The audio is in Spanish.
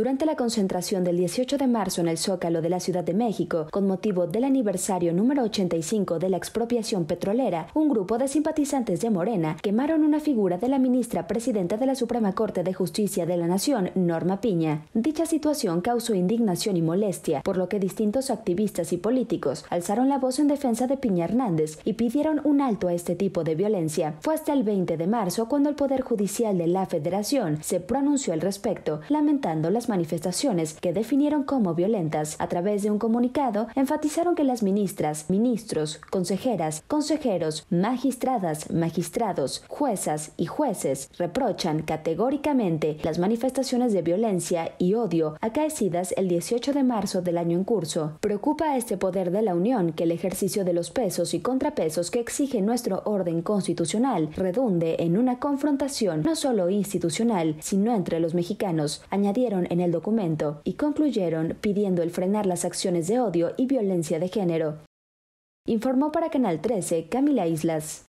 Durante la concentración del 18 de marzo en el Zócalo de la Ciudad de México, con motivo del aniversario número 85 de la expropiación petrolera, un grupo de simpatizantes de Morena quemaron una figura de la ministra presidenta de la Suprema Corte de Justicia de la Nación, Norma Piña. Dicha situación causó indignación y molestia, por lo que distintos activistas y políticos alzaron la voz en defensa de Piña Hernández y pidieron un alto a este tipo de violencia. Fue hasta el 20 de marzo cuando el Poder Judicial de la Federación se pronunció al respecto, lamentando las manifestaciones que definieron como violentas. A través de un comunicado, enfatizaron que las ministras, ministros, consejeras, consejeros, magistradas, magistrados, juezas y jueces reprochan categóricamente las manifestaciones de violencia y odio acaecidas el 18 de marzo del año en curso. Preocupa a este poder de la Unión que el ejercicio de los pesos y contrapesos que exige nuestro orden constitucional redunde en una confrontación no solo institucional, sino entre los mexicanos, añadieron en el documento y concluyeron pidiendo el frenar las acciones de odio y violencia de género. Informó para Canal 13 Camila Islas.